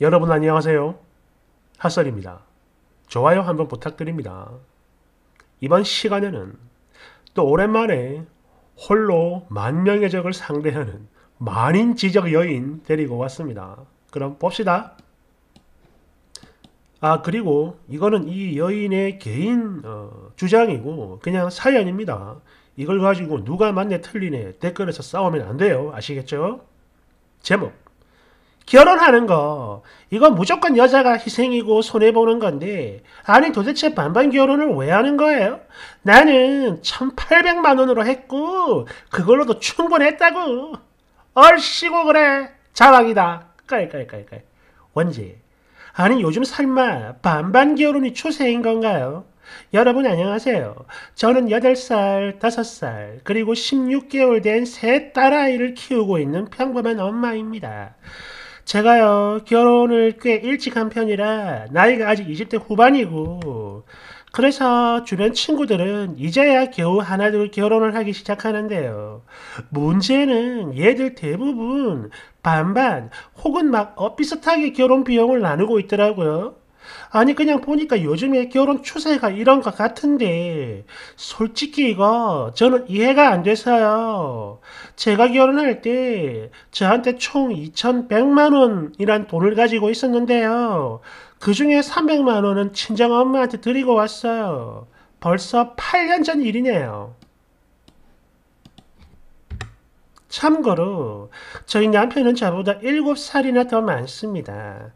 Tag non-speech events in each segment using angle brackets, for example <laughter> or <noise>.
여러분 안녕하세요. 핫설입니다. 좋아요 한번 부탁드립니다. 이번 시간에는 또 오랜만에 홀로 만명의 적을 상대하는 만인 지적 여인 데리고 왔습니다. 그럼 봅시다. 아 그리고 이거는 이 여인의 개인 어, 주장이고 그냥 사연입니다. 이걸 가지고 누가 맞네 틀리네 댓글에서 싸우면 안 돼요. 아시겠죠? 제목 결혼하는 거이거 무조건 여자가 희생이고 손해보는 건데 아니 도대체 반반 결혼을 왜 하는 거예요? 나는 1800만 원으로 했고 그걸로도 충분했다고 얼씨고 그래 자랑이다 깔깔깔깔 원지 아니 요즘 설마 반반 결혼이 추세인 건가요? 여러분 안녕하세요. 저는 8살, 5살, 그리고 16개월 된 세 딸아이를 키우고 있는 평범한 엄마입니다. 제가요 결혼을 꽤 일찍 한 편이라 나이가 아직 20대 후반이고 그래서 주변 친구들은 이제야 겨우 하나둘 결혼을 하기 시작하는데요. 문제는 얘들 대부분 반반 혹은 막 비슷하게 결혼 비용을 나누고 있더라고요. 아니 그냥 보니까 요즘에 결혼 추세가 이런 것 같은데 솔직히 이거 저는 이해가 안 돼서요. 제가 결혼할 때 저한테 총 2,100만 원이란 돈을 가지고 있었는데요. 그 중에 300만 원은 친정 엄마한테 드리고 왔어요. 벌써 8년 전 일이네요. 참고로 저희 남편은 저보다 7살이나 더 많습니다.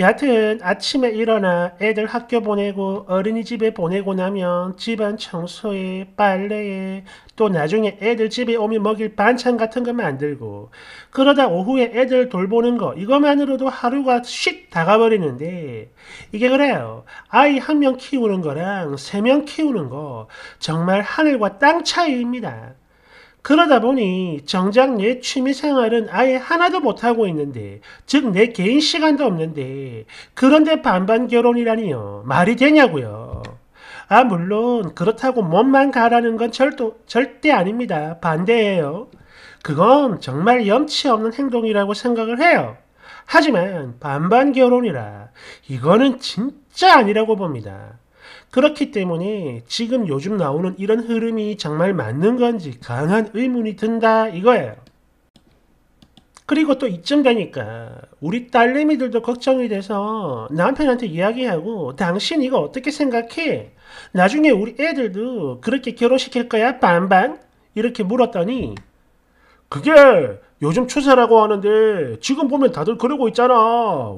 여하튼 아침에 일어나 애들 학교 보내고 어린이집에 보내고 나면 집안 청소에 빨래에 또 나중에 애들 집에 오면 먹일 반찬 같은 거 만들고 그러다 오후에 애들 돌보는 거 이것만으로도 하루가 쉿 다가버리는데 이게 그래요. 아이 한 명 키우는 거랑 세 명 키우는 거 정말 하늘과 땅 차이입니다. 그러다 보니 정작 내 취미 생활은 아예 하나도 못하고 있는데, 즉 내 개인 시간도 없는데, 그런데 반반 결혼이라니요. 말이 되냐고요. 아, 물론 그렇다고 몸만 가라는 건 절도, 절대 아닙니다. 반대예요. 그건 정말 염치 없는 행동이라고 생각을 해요. 하지만 반반 결혼이라 이거는 진짜 아니라고 봅니다. 그렇기 때문에 지금 요즘 나오는 이런 흐름이 정말 맞는 건지 강한 의문이 든다 이거예요. 그리고 또 이쯤 되니까 우리 딸내미들도 걱정이 돼서 남편한테 이야기하고 당신 이거 어떻게 생각해? 나중에 우리 애들도 그렇게 결혼시킬 거야 반반? 이렇게 물었더니 그게 요즘 추세라고 하는데 지금 보면 다들 그러고 있잖아.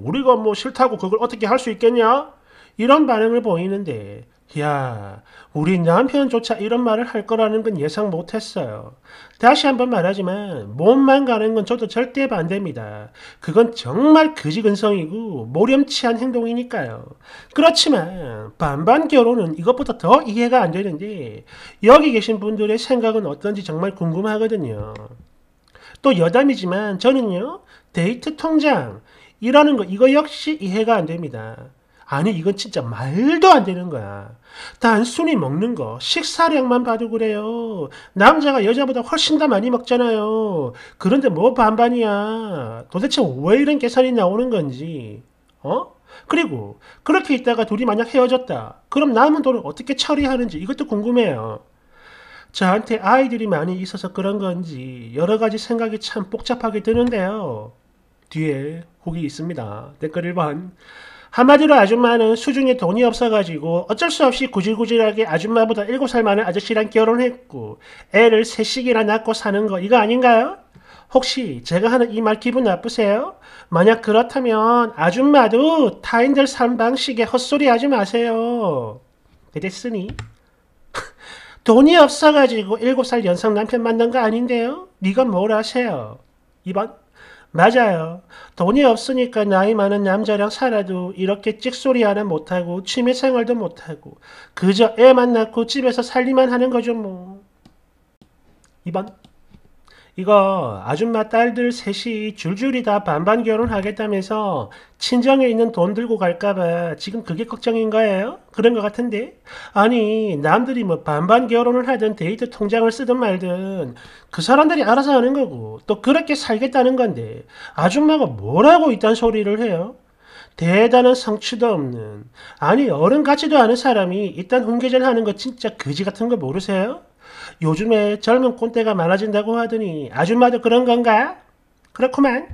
우리가 뭐 싫다고 그걸 어떻게 할 수 있겠냐? 이런 반응을 보이는데 야, 우리 남편조차 이런 말을 할 거라는 건 예상 못했어요. 다시 한번 말하지만 몸만 가는 건 저도 절대 반대입니다. 그건 정말 그지근성이고 모렴치한 행동이니까요. 그렇지만 반반 결혼은 이것보다 더 이해가 안 되는데 여기 계신 분들의 생각은 어떤지 정말 궁금하거든요. 또 여담이지만 저는요 데이트 통장 이라는 거 이거 역시 이해가 안 됩니다. 아니 이건 진짜 말도 안 되는 거야. 단순히 먹는 거 식사량만 봐도 그래요. 남자가 여자보다 훨씬 더 많이 먹잖아요. 그런데 뭐 반반이야. 도대체 왜 이런 계산이 나오는 건지. 어? 그리고 그렇게 있다가 둘이 만약 헤어졌다. 그럼 남은 돈을 어떻게 처리하는지 이것도 궁금해요. 저한테 아이들이 많이 있어서 그런 건지 여러 가지 생각이 참 복잡하게 드는데요. 뒤에 후기 있습니다. 댓글 1번. 한마디로 아줌마는 수중에 돈이 없어가지고 어쩔 수 없이 구질구질하게 아줌마보다 7살 많은 아저씨랑 결혼했고 애를 셋씩이나 낳고 사는 거 이거 아닌가요? 혹시 제가 하는 이 말 기분 나쁘세요? 만약 그렇다면 아줌마도 타인들 산 방식에 헛소리 하지 마세요. 그랬으니 <laughs> 돈이 없어가지고 7살 연상 남편 만난 거 아닌데요? 네가 뭘 아세요? 2번 맞아요. 돈이 없으니까 나이 많은 남자랑 살아도 이렇게 찍소리하는 못하고 취미생활도 못하고 그저 애만 낳고 집에서 살림만 하는 거죠 뭐. 2번 이거 아줌마 딸들 셋이 줄줄이 다 반반 결혼하겠다면서 친정에 있는 돈 들고 갈까봐 지금 그게 걱정인 거예요? 그런 것 같은데? 아니 남들이 뭐 반반 결혼을 하든 데이트 통장을 쓰든 말든 그 사람들이 알아서 하는 거고 또 그렇게 살겠다는 건데 아줌마가 뭐라고 이딴 소리를 해요? 대단한 성취도 없는 아니 어른 같지도 않은 사람이 일단 훈계전 하는 거 진짜 거지 같은 거 모르세요? 요즘에 젊은 꼰대가 많아진다고 하더니 아줌마도 그런 건가? 그렇구만.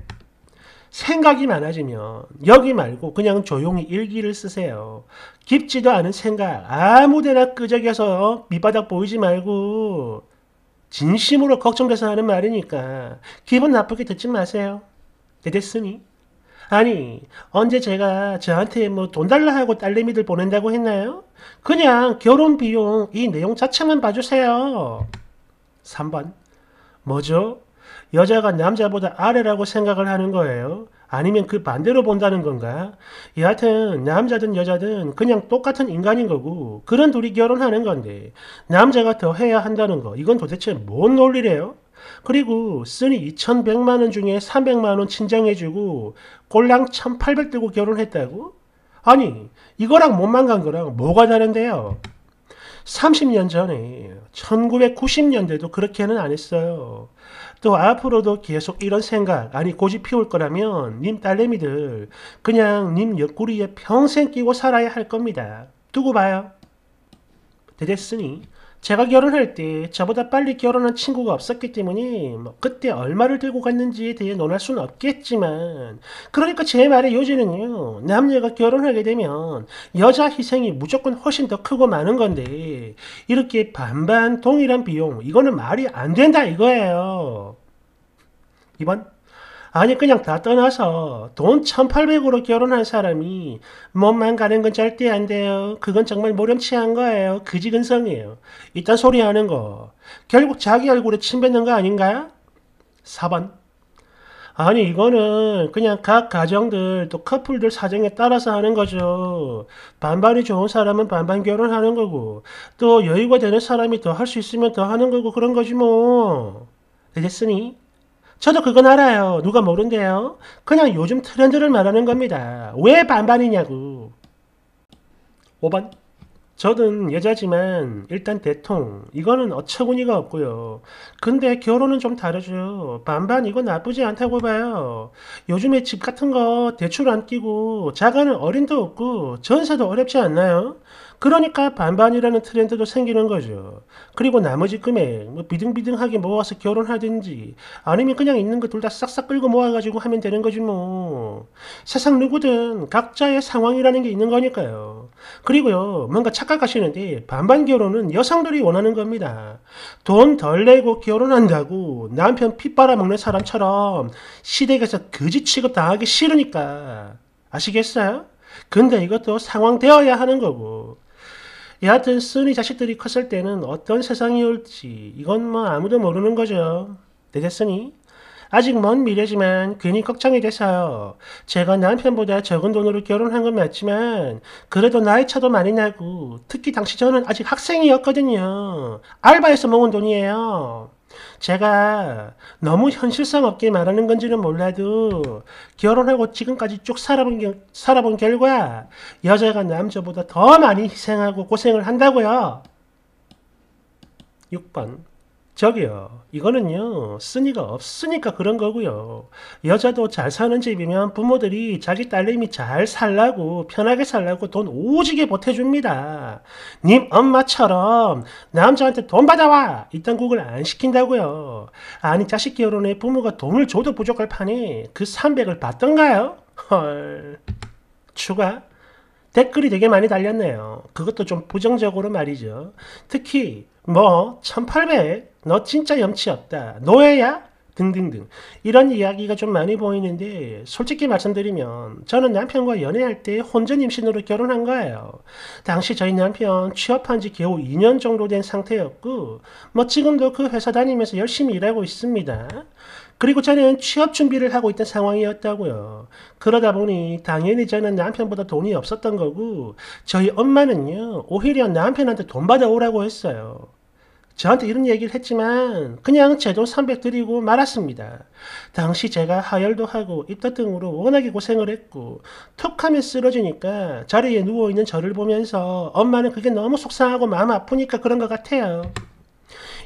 생각이 많아지면 여기 말고 그냥 조용히 일기를 쓰세요. 깊지도 않은 생각 아무데나 끄적여서 밑바닥 보이지 말고 진심으로 걱정돼서 하는 말이니까 기분 나쁘게 듣지 마세요. 됐으니. 아니 언제 제가 저한테 뭐 돈 달라 하고 딸내미들 보낸다고 했나요? 그냥 결혼 비용 이 내용 자체만 봐주세요. 3번 뭐죠? 여자가 남자보다 아래라고 생각을 하는 거예요. 아니면 그 반대로 본다는 건가? 여하튼 남자든 여자든 그냥 똑같은 인간인 거고 그런 둘이 결혼하는 건데 남자가 더 해야 한다는 거 이건 도대체 뭔 논리래요? 그리고 쓰니 2,100만원 중에 300만원 친정해주고 꼴랑 1,800 들고 결혼했다고? 아니 이거랑 몸만 간 거랑 뭐가 다른데요? 30년 전에 1990년대도 그렇게는 안 했어요. 또 앞으로도 계속 이런 생각 아니 고집 피울 거라면 님 딸내미들 그냥 님 옆구리에 평생 끼고 살아야 할 겁니다. 두고 봐요. 되겠으니 제가 결혼할 때 저보다 빨리 결혼한 친구가 없었기 때문에 뭐 그때 얼마를 들고 갔는지에 대해 논할 수는 없겠지만 그러니까 제 말의 요지는요 남녀가 결혼하게 되면 여자 희생이 무조건 훨씬 더 크고 많은 건데 이렇게 반반 동일한 비용 이거는 말이 안 된다 이거예요 2번 아니 그냥 다 떠나서 돈 1800으로 결혼한 사람이 몸만 가는 건 절대 안 돼요. 그건 정말 모렴치한 거예요. 그지근성이에요. 이딴 소리 하는 거. 결국 자기 얼굴에 침 뱉는 거 아닌가요? 4번. 아니 이거는 그냥 각 가정들 또 커플들 사정에 따라서 하는 거죠. 반반이 좋은 사람은 반반 결혼하는 거고 또 여유가 되는 사람이 더 할 수 있으면 더 하는 거고 그런 거지 뭐. 되으니 저도 그건 알아요. 누가 모른대요. 그냥 요즘 트렌드를 말하는 겁니다. 왜 반반이냐고. 5번. 저는 여자지만 일단 대통 이거는 어처구니가 없고요. 근데 결혼은 좀 다르죠. 반반 이건 나쁘지 않다고 봐요. 요즘에 집 같은 거 대출 안 끼고 자가는 어린도 없고 전세도 어렵지 않나요? 그러니까 반반이라는 트렌드도 생기는 거죠. 그리고 나머지 금액 뭐 비등비등하게 모아서 결혼하든지 아니면 그냥 있는 거 둘 다 싹싹 끌고 모아가지고 하면 되는 거지 뭐. 세상 누구든 각자의 상황이라는 게 있는 거니까요. 그리고요 뭔가 착각하시는데 반반 결혼은 여성들이 원하는 겁니다. 돈 덜 내고 결혼한다고 남편 핏바아먹는 사람처럼 시댁에서 거지 취급 당하기 싫으니까 아시겠어요? 근데 이것도 상황되어야 하는 거고 여하튼 쓴이 자식들이 컸을 때는 어떤 세상이 올지 이건 뭐 아무도 모르는 거죠. 되겠으니 아직 먼 미래지만 괜히 걱정이 돼서 요 제가 남편보다 적은 돈으로 결혼한 건 맞지만 그래도 나이 차도 많이 나고 특히 당시 저는 아직 학생이었거든요. 알바해서 모은 돈이에요. 제가 너무 현실성 없게 말하는 건지는 몰라도 결혼하고 지금까지 쭉 살아본, 살아본 결과 여자가 남자보다 더 많이 희생하고 고생을 한다고요. 6번 저기요 이거는요 쓰니가 없으니까 그런 거고요 여자도 잘 사는 집이면 부모들이 자기 딸내미 잘 살라고 편하게 살라고 돈 오지게 보태줍니다 님 엄마처럼 남자한테 돈 받아와 이딴 국을 안 시킨다고요 아니 자식 결혼에 부모가 돈을 줘도 부족할 판에 그 300을 받던가요? 헐 추가 댓글이 되게 많이 달렸네요 그것도 좀 부정적으로 말이죠 특히 뭐 1800, 너 진짜 염치 없다. 노예야? 등등등. 이런 이야기가 좀 많이 보이는데 솔직히 말씀드리면 저는 남편과 연애할 때 혼전 임신으로 결혼한 거예요. 당시 저희 남편 취업한 지 겨우 2년 정도 된 상태였고 뭐 지금도 그 회사 다니면서 열심히 일하고 있습니다. 그리고 저는 취업 준비를 하고 있던 상황이었다고요. 그러다 보니 당연히 저는 남편보다 돈이 없었던 거고 저희 엄마는요 오히려 남편한테 돈 받아오라고 했어요. 저한테 이런 얘기를 했지만 그냥 제 돈 300 드리고 말았습니다. 당시 제가 하열도 하고 입다등으로 워낙에 고생을 했고 턱하면 쓰러지니까 자리에 누워있는 저를 보면서 엄마는 그게 너무 속상하고 마음 아프니까 그런 것 같아요.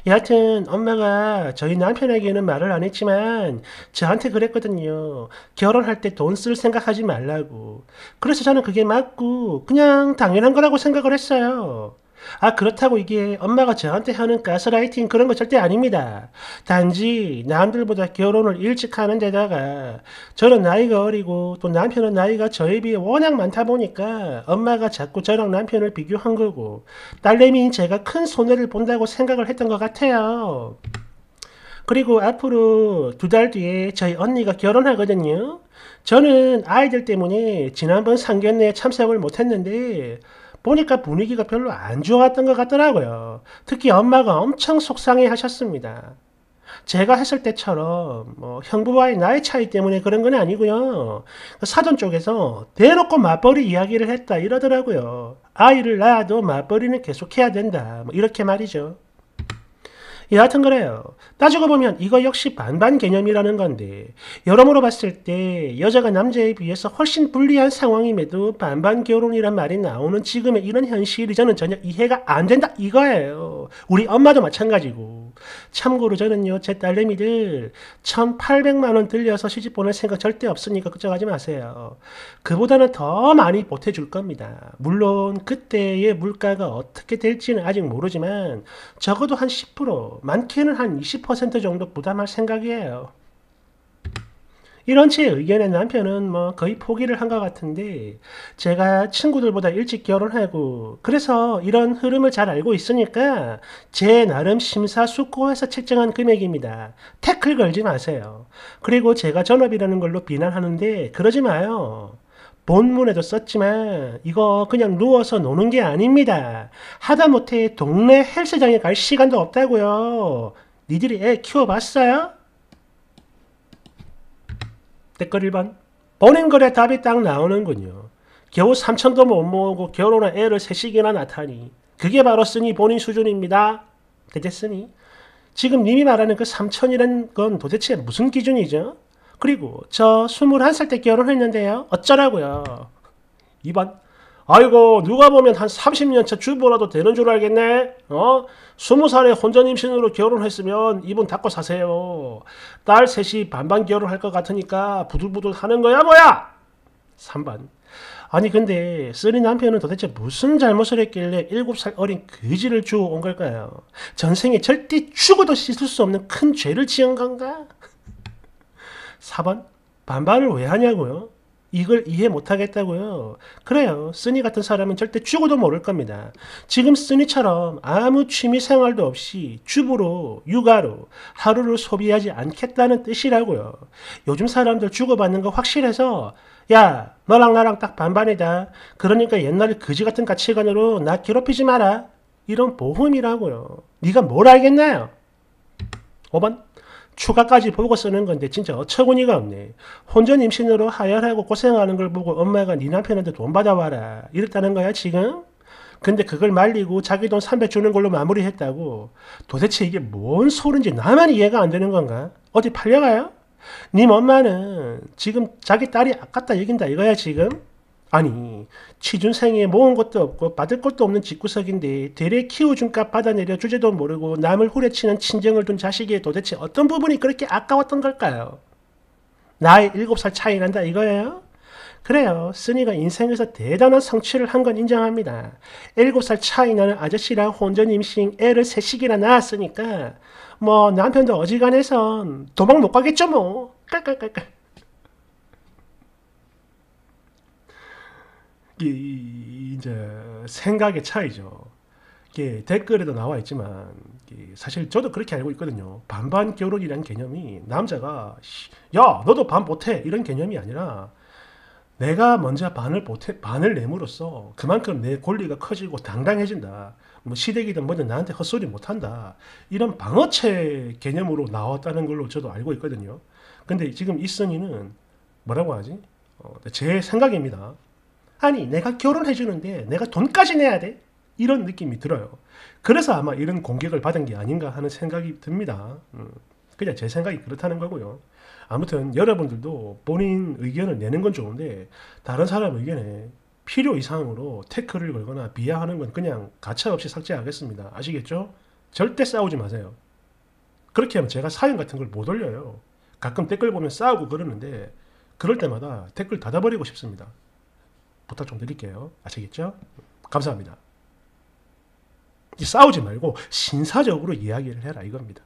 여하튼 엄마가 저희 남편에게는 말을 안 했지만 저한테 그랬거든요. 결혼할 때 돈 쓸 생각하지 말라고. 그래서 저는 그게 맞고 그냥 당연한 거라고 생각을 했어요. 아 그렇다고 이게 엄마가 저한테 하는 가스라이팅 그런 거 절대 아닙니다. 단지 남들보다 결혼을 일찍 하는 데다가 저는 나이가 어리고 또 남편은 나이가 저에 비해 워낙 많다 보니까 엄마가 자꾸 저랑 남편을 비교한 거고 딸내미인 제가 큰 손해를 본다고 생각을 했던 것 같아요. 그리고 앞으로 두 달 뒤에 저희 언니가 결혼하거든요. 저는 아이들 때문에 지난번 상견례에 참석을 못했는데 보니까 분위기가 별로 안 좋았던 것 같더라고요. 특히 엄마가 엄청 속상해 하셨습니다. 제가 했을 때처럼 뭐 형부와의 나이 차이 때문에 그런 건 아니고요. 그 사돈 쪽에서 대놓고 맞벌이 이야기를 했다 이러더라고요. 아이를 낳아도 맞벌이는 계속해야 된다. 뭐 이렇게 말이죠. 예, 여하튼 그래요. 따지고 보면 이거 역시 반반 개념이라는 건데 여러모로 봤을 때 여자가 남자에 비해서 훨씬 불리한 상황임에도 반반 결혼이란 말이 나오는 지금의 이런 현실이 저는 전혀 이해가 안 된다 이거예요. 우리 엄마도 마찬가지고. 참고로 저는요, 제딸내미들 1,800만원 들려서 시집 보낼 생각 절대 없으니까 걱정하지 마세요. 그보다는 더 많이 보태줄 겁니다. 물론, 그때의 물가가 어떻게 될지는 아직 모르지만, 적어도 한 10%, 많게는 한 20% 정도 부담할 생각이에요. 이런 제 의견에 남편은 뭐 거의 포기를 한 것 같은데 제가 친구들보다 일찍 결혼하고 그래서 이런 흐름을 잘 알고 있으니까 제 나름 심사숙고해서 책정한 금액입니다. 태클 걸지 마세요. 그리고 제가 전업이라는 걸로 비난하는데 그러지 마요. 본문에도 썼지만 이거 그냥 누워서 노는 게 아닙니다. 하다못해 동네 헬스장에 갈 시간도 없다고요. 니들이 애 키워봤어요? 댓글 1번. 본인 거래 답이 딱 나오는군요. 겨우 3천도 못 모으고 결혼한 애를 셋씩이나 낳다니 그게 바로 쓰니 본인 수준입니다. 됐으니 지금 님이 말하는 그 3천이란 건 도대체 무슨 기준이죠? 그리고 저 21살 때 결혼했는데요. 어쩌라고요? 2번 아이고 누가 보면 한 30년차 주부라도 되는 줄 알겠네 어? 20살에 혼전 임신으로 결혼했으면 입은 닫고 사세요 딸 셋이 반반 결혼할 것 같으니까 부들부들 하는 거야 뭐야 3번 아니 근데 쓰리 남편은 도대체 무슨 잘못을 했길래 7살 어린 그지를 주워 온 걸까요? 전생에 절대 죽어도 씻을 수 없는 큰 죄를 지은 건가? 4번 반발을 왜 하냐고요? 이걸 이해 못하겠다고요. 그래요. 쓰니 같은 사람은 절대 죽어도 모를 겁니다. 지금 쓰니처럼 아무 취미 생활도 없이 주부로 육아로 하루를 소비하지 않겠다는 뜻이라고요. 요즘 사람들 주고받는 거 확실해서 야 너랑 나랑 딱 반반이다. 그러니까 옛날 에 그지 같은 가치관으로 나 괴롭히지 마라. 이런 보험이라고요. 네가 뭘 알겠나요? 5번 추가까지 보고 쓰는 건데 진짜 어처구니가 없네. 혼전 임신으로 하혈하고 고생하는 걸 보고 엄마가 네 남편한테 돈 받아와라. 이랬다는 거야 지금? 근데 그걸 말리고 자기 돈 300 주는 걸로 마무리했다고. 도대체 이게 뭔 소린지 나만 이해가 안 되는 건가? 어디 팔려가요? 님 엄마는 지금 자기 딸이 아깝다 여긴다 이거야 지금? 아니 취준생에 모은 것도 없고 받을 것도 없는 집구석인데 대래 키우준값 받아내려 주제도 모르고 남을 후려치는 친정을 둔 자식이 도대체 어떤 부분이 그렇게 아까웠던 걸까요? 나이 7살 차이 난다 이거예요? 그래요. 쓰니가 인생에서 대단한 성취를 한 건 인정합니다. 7살 차이 나는 아저씨랑 혼전 임신 애를 3식이나 낳았으니까 뭐 남편도 어지간해선 도망 못 가겠죠 뭐. 깔깔깔깔. 이, 이제 생각의 차이죠. 예, 댓글에도 나와 있지만 예, 사실 저도 그렇게 알고 있거든요. 반반 결혼이라는 개념이 남자가 야 너도 반 못해 이런 개념이 아니라 내가 먼저 반을 보태, 반을 내므로써 그만큼 내 권리가 커지고 당당해진다. 뭐 시댁이든 뭐든 나한테 헛소리 못한다. 이런 방어체 개념으로 나왔다는 걸로 저도 알고 있거든요. 근데 지금 이선이는 뭐라고 하지? 어, 네, 제 생각입니다. 아니 내가 결혼해 주는데 내가 돈까지 내야 돼? 이런 느낌이 들어요. 그래서 아마 이런 공격을 받은 게 아닌가 하는 생각이 듭니다. 음, 그냥 제 생각이 그렇다는 거고요. 아무튼 여러분들도 본인 의견을 내는 건 좋은데 다른 사람 의견에 필요 이상으로 태클을 걸거나 비하하는 건 그냥 가차없이 삭제하겠습니다. 아시겠죠? 절대 싸우지 마세요. 그렇게 하면 제가 사연 같은 걸 못 올려요. 가끔 댓글 보면 싸우고 그러는데 그럴 때마다 댓글 닫아버리고 싶습니다. 부탁 좀 드릴게요. 아시겠죠? 감사합니다. 싸우지 말고 신사적으로 이야기를 해라 이겁니다.